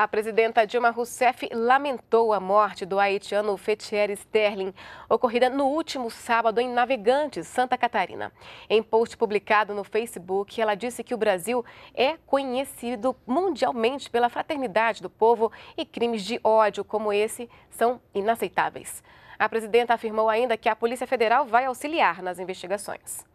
A presidenta Dilma Rousseff lamentou a morte do haitiano Fetier Sterling, ocorrida no último sábado em Navegantes, Santa Catarina. Em post publicado no Facebook, ela disse que o Brasil é conhecido mundialmente pela fraternidade do povo e crimes de ódio como esse são inaceitáveis. A presidenta afirmou ainda que a Polícia Federal vai auxiliar nas investigações.